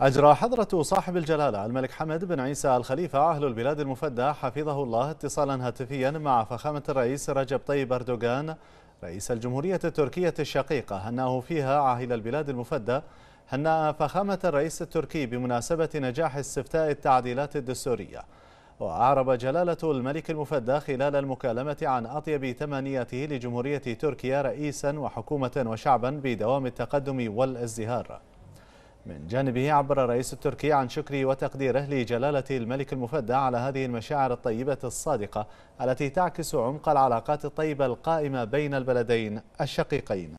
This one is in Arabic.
أجرى حضرة صاحب الجلالة الملك حمد بن عيسى الخليفة أهل البلاد المفدى حفظه الله اتصالا هاتفيا مع فخامة الرئيس رجب طيب أردوغان رئيس الجمهورية التركية الشقيقة هنأه فيها عاهل البلاد المفدى هنأ فخامة الرئيس التركي بمناسبة نجاح استفتاء التعديلات الدستورية وأعرب جلالة الملك المفدى خلال المكالمة عن أطيب تمنياته لجمهورية تركيا رئيسا وحكومة وشعبا بدوام التقدم والازدهار من جانبه عبر الرئيس التركي عن شكره وتقديره لجلالة الملك المفدى على هذه المشاعر الطيبة الصادقة التي تعكس عمق العلاقات الطيبة القائمة بين البلدين الشقيقين